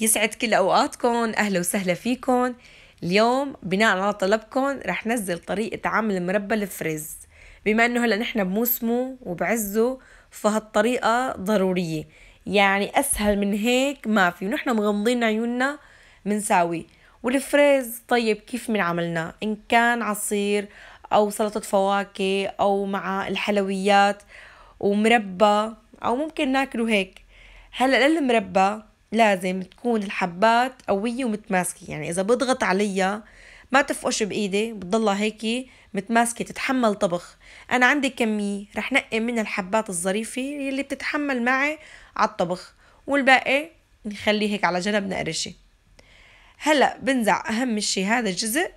يسعد كل اوقاتكم اهلا وسهلا فيكم اليوم بناء على طلبكم رح نزل طريقه عمل مربى الفريز بما انه هلا نحن بموسمه وبعزه فهالطريقه ضروريه يعني اسهل من هيك ما في ونحن مغمضين عيوننا بنساويه والفريز طيب كيف من عملنا ان كان عصير او سلطه فواكه او مع الحلويات ومربى او ممكن ناكله هيك هلا للمربى لازم تكون الحبات قوية ومتماسكة يعني إذا بضغط عليا ما تفقش بإيدي بتضلها هيك متماسكة تتحمل طبخ أنا عندي كمية رح نقي منها الحبات الظريفة اللي بتتحمل معي على الطبخ والباقي نخليه هيك على جنب نقرشي هلا بنزع أهم شي هذا الجزء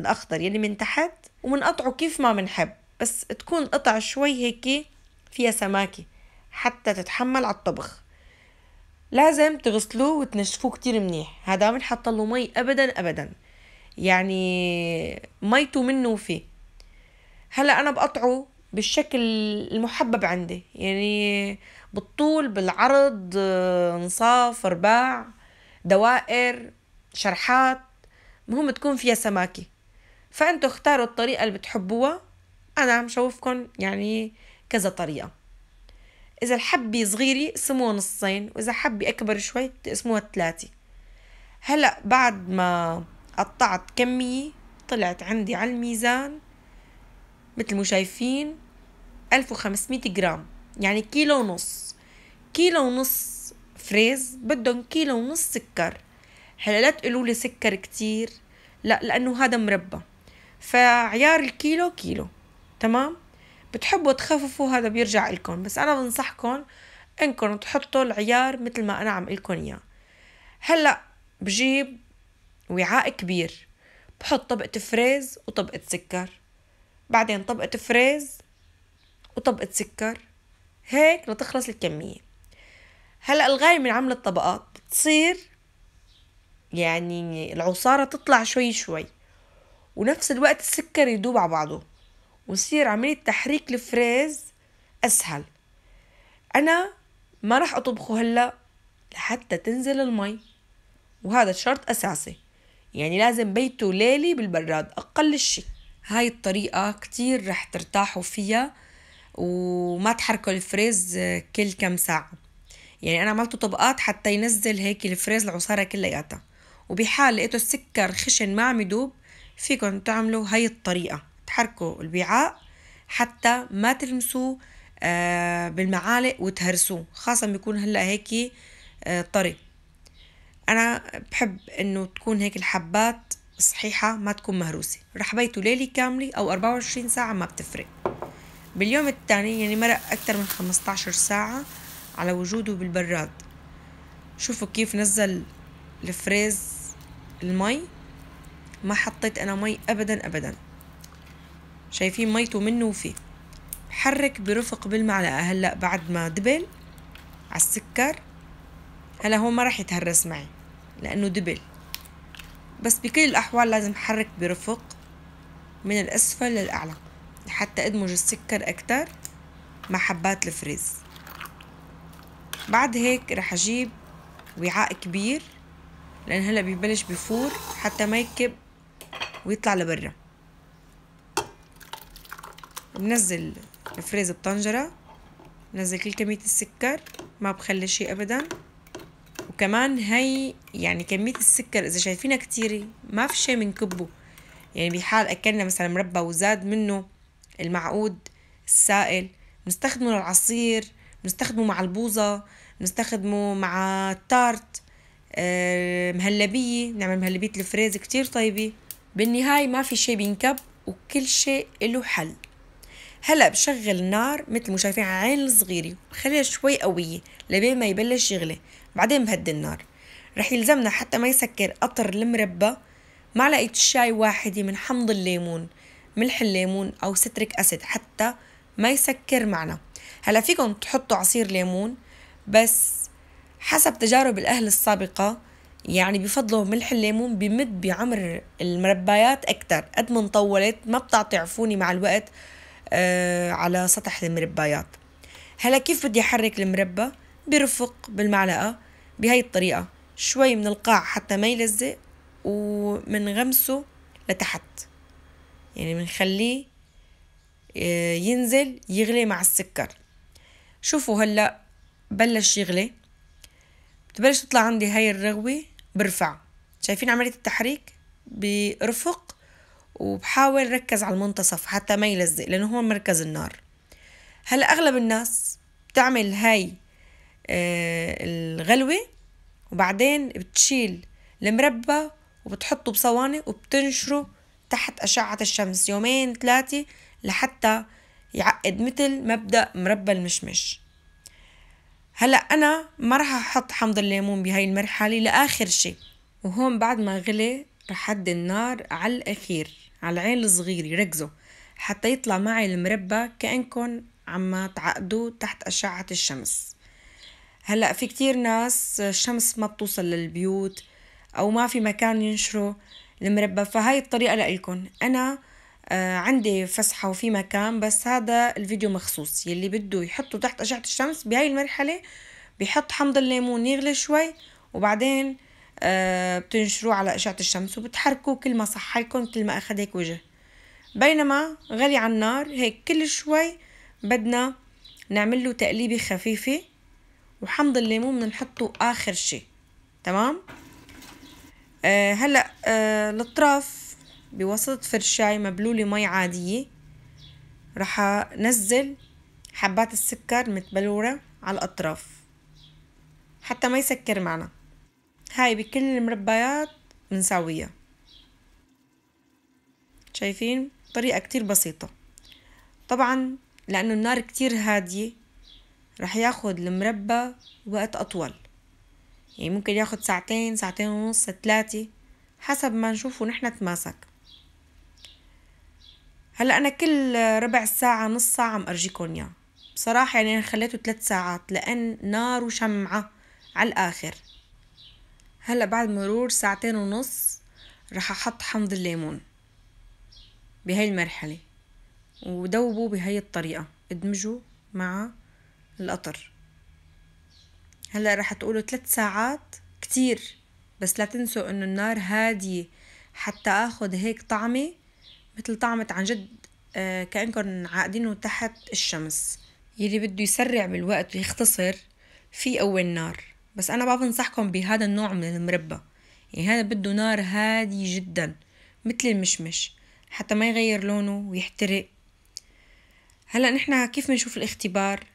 الأخضر يلي من تحت ومنقطعه كيف ما بنحب بس تكون قطع شوي هيك فيها سماكة حتى تتحمل على الطبخ لازم تغسلوه وتنشفوه كتير منيح هذا ما نحط له مي ابدا ابدا يعني ميته منه وفيه هلا انا بقطعه بالشكل المحبب عندي يعني بالطول بالعرض انصاف رباع دوائر شرحات المهم تكون فيها سماكه فانتوا اختاروا الطريقه اللي بتحبوها انا مشوفكم يعني كذا طريقه إذا الحبة صغيرة سموها نصين وإذا حبة أكبر شوي اسموها ثلاثة هلأ بعد ما قطعت كمية طلعت عندي على الميزان مثل ما شايفين ألف وخمسمية جرام يعني كيلو ونص كيلو ونص فريز بدهم كيلو ونص سكر هلا لا تقولوا لي سكر كتير لا لأنه هذا مربى فعيار الكيلو كيلو تمام بتحبوا تخففوا هذا بيرجع لكم بس انا بنصحكم انكم تحطوا العيار مثل ما انا عم لكم اياه هلا بجيب وعاء كبير بحط طبقة فريز وطبقة سكر بعدين طبقة فريز وطبقة سكر هيك لتخلص الكمية هلا الغاية من عمل الطبقات بتصير يعني العصارة تطلع شوي شوي ونفس الوقت السكر يدوب على بعضه وصير عملية تحريك الفريز أسهل أنا ما رح أطبخه هلأ لحتى تنزل المي وهذا شرط أساسي يعني لازم بيته ليلي بالبراد أقل شيء هاي الطريقة كتير رح ترتاحوا فيها وما تحركوا الفريز كل كم ساعة يعني أنا عملته طبقات حتى ينزل هيك الفريز العصارة كلياتها وبحال لقيته السكر خشن ما عم يدوب فيكم تعملوا هاي الطريقة تحركوا الوعاء حتى ما تلمسوه آه، بالمعالق وتهرسوه خاصة بيكون هلا هيك آه، طري أنا بحب إنه تكون هيك الحبات صحيحة ما تكون مهروسة رح بيته ليلة كاملة أو 24 ساعة ما بتفرق باليوم الثاني يعني مرق أكثر من 15 ساعة على وجوده بالبراد شوفوا كيف نزل الفريز المي ما حطيت أنا مي أبدا أبدا شايفين ميته منه وفيه حرك برفق بالمعلقة هلأ بعد ما دبل على السكر هلا هو ما راح يتهرس معي لأنه دبل بس بكل الأحوال لازم حرك برفق من الأسفل للأعلى لحتى أدمج السكر أكتر مع حبات الفريز بعد هيك رح أجيب وعاء كبير لأن هلا ببلش بفور حتى ما يكب ويطلع لبرا بنزل الفريز الطنجرة بنزل كل كمية السكر ما بخلي شيء أبدا وكمان هي يعني كمية السكر إذا شايفينها كتيرة ما في شي بنكبه يعني بحال أكلنا مثلا مربى وزاد منه المعقود السائل بنستخدمه للعصير بنستخدمه مع البوظة بنستخدمه مع التارت آه، مهلبية بنعمل مهلبية الفريز كتير طيبة بالنهاية ما في شي بينكب وكل شيء له حل هلا بشغل النار مثل ما شايفين على عين الصغيرة بخليها شوي قوية لبين ما يبلش يغلي بعدين بهدي النار رح يلزمنا حتى ما يسكر قطر المربى معلقة شاي واحدة من حمض الليمون ملح الليمون أو ستريك أسيد حتى ما يسكر معنا هلا فيكم تحطوا عصير ليمون بس حسب تجارب الأهل السابقة يعني بفضلوا ملح الليمون بمد بعمر المربايات أكتر قد ما طولت ما بتعطي عفوني مع الوقت آه، على سطح المربايات هلا كيف بدي أحرك المربى برفق بالمعلقة بهاي الطريقة شوي من القاع حتى ما يلزق ومنغمسه لتحت يعني بنخليه آه، ينزل يغلي مع السكر شوفوا هلا بلش يغلي بتبلش تطلع عندي هاي الرغوة برفع شايفين عملية التحريك برفق وبحاول ركز على المنتصف حتى ما يلزق لأنه هو مركز النار هلا أغلب الناس بتعمل هاي آه، الغلوة وبعدين بتشيل المربى وبتحطه بصواني وبتنشره تحت أشعة الشمس يومين ثلاثة لحتى يعقد مثل مبدأ مربى المشمش هلا أنا ما راح أحط حمض الليمون بهاي المرحلة لآخر شي وهون بعد ما غلي حد النار على الأخير على العين الصغير يركزوا حتى يطلع معي المربى كأنكم عم تعقدوا تحت أشعة الشمس هلأ في كتير ناس الشمس ما بتوصل للبيوت أو ما في مكان ينشروا المربى فهاي الطريقة لإلكن أنا آه، عندي فسحة وفي مكان بس هذا الفيديو مخصوص يلي بده يحطه تحت أشعة الشمس بهاي المرحلة بيحط حمض الليمون يغلي شوي وبعدين آه، بتنشروه على أشعة الشمس وبتحركوه كل ما صح حالكم كل ما أخذ هيك وجه بينما غلي على النار هيك كل شوي بدنا نعمل له تقليبة خفيفة وحمض الليمون بنحطه آخر شي تمام آه هلأ آه الأطراف بوسط فرشاي مبلولة مي عادية رح أنزل حبات السكر متبلورة على الأطراف حتى ما يسكر معنا هاي بكل المربيات بنساويها شايفين طريقة كتير بسيطة طبعا لأنه النار كتير هادية رح ياخد المربى وقت أطول يعني ممكن ياخد ساعتين ساعتين ونص ثلاثة حسب ما نشوفه نحن تماسك هلا أنا كل ربع ساعة نص ساعة مأرجيكم إياه بصراحة يعني أنا خليته ثلاث ساعات لأن نار وشمعة على الآخر هلا بعد مرور ساعتين ونص رح احط حمض الليمون بهاي المرحلة ودوبوا بهاي الطريقة ادمجوا مع القطر هلا رح تقولوا ثلاث ساعات كتير بس لا تنسوا انه النار هادية حتى اخد هيك طعمة مثل طعمة عن جد آه، كأنكم عاقدينه تحت الشمس يلي بده يسرع بالوقت ويختصر في اول نار بس انا ما بنصحكم بهذا النوع من المربى يعني هذا بده نار هادي جدا مثل المشمش حتى ما يغير لونه ويحترق هلا نحن كيف بنشوف الاختبار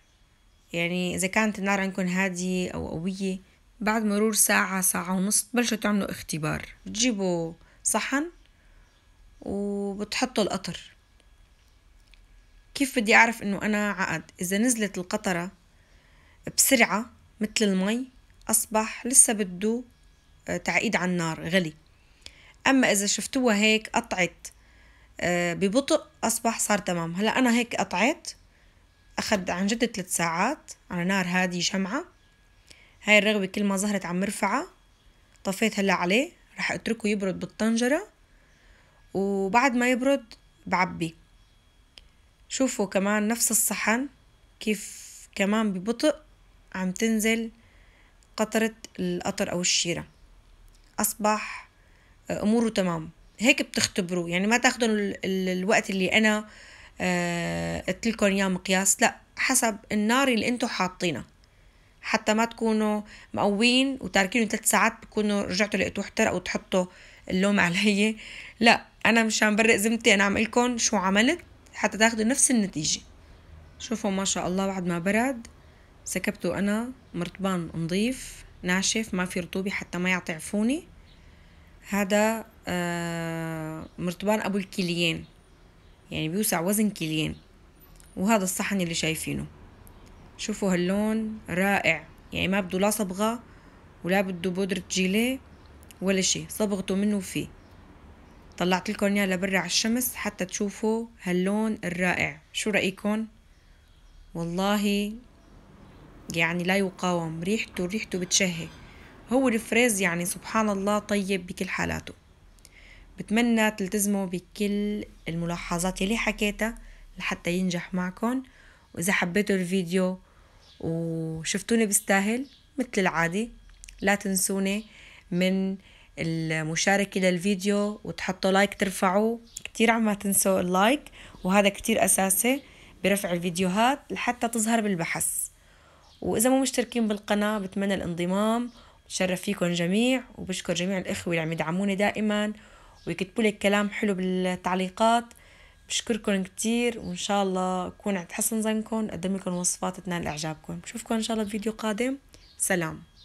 يعني اذا كانت النار عندكم هاديه او قويه بعد مرور ساعة ساعة ونص تبلشوا تعملوا اختبار بتجيبوا صحن وبتحطوا القطر كيف بدي أعرف إنه أنا عقد إذا نزلت القطرة بسرعة مثل المي أصبح لسه بده آه، تعقيد على النار غلي أما إذا شفتوها هيك قطعت آه، ببطء أصبح صار تمام هلا أنا هيك قطعت أخذ عن جد ثلاث ساعات على نار هادية شمعة هاي الرغبة كل ما ظهرت عم مرفعة طفيت هلا عليه رح اتركه يبرد بالطنجرة وبعد ما يبرد بعبيه شوفوا كمان نفس الصحن كيف كمان ببطء عم تنزل قطرة القطر أو الشيرة أصبح آه، أموره تمام هيك بتختبروا يعني ما تاخدوا الوقت اللي أنا آه، قلت لكم إياه مقياس لا حسب النار اللي أنتم حاطينها حتى ما تكونوا مقوين وتاركينه ثلاث ساعات بتكونوا رجعتوا لقيتوا احترق وتحطوا اللوم علي لا انا مشان برق ذمتي انا عم لكم شو عملت حتى تاخذوا نفس النتيجه شوفوا ما شاء الله بعد ما برد سكبته أنا مرطبان نظيف ناشف ما في رطوبة حتى ما يعطي عفوني هذا آه، مرطبان أبو الكليين يعني بيوسع وزن كليين وهذا الصحن اللي شايفينه شوفوا هاللون رائع يعني ما بده لا صبغة ولا بده بودرة جيليه ولا شي صبغته منه فيه طلعت لكم اياه لبرا على الشمس حتى تشوفوا هاللون الرائع شو رأيكم والله يعني لا يقاوم ريحته ريحته بتشهي هو الفريز يعني سبحان الله طيب بكل حالاته بتمنى تلتزموا بكل الملاحظات اللي حكيتها لحتى ينجح معكم وإذا حبيتوا الفيديو وشفتوني بستاهل مثل العادي لا تنسوني من المشاركة للفيديو وتحطوا لايك ترفعوه كتير عم تنسوا اللايك وهذا كتير أساسي برفع الفيديوهات لحتى تظهر بالبحث وإذا مو مشتركين بالقناة بتمنى الانضمام بتشرف فيكم جميع وبشكر جميع الإخوة اللي عم يدعموني دائما ويكتبوا لي كلام حلو بالتعليقات بشكركم كتير وإن شاء الله أكون عند حسن ظنكم أقدم لكم وصفات تنال إعجابكم بشوفكم إن شاء الله بفيديو قادم سلام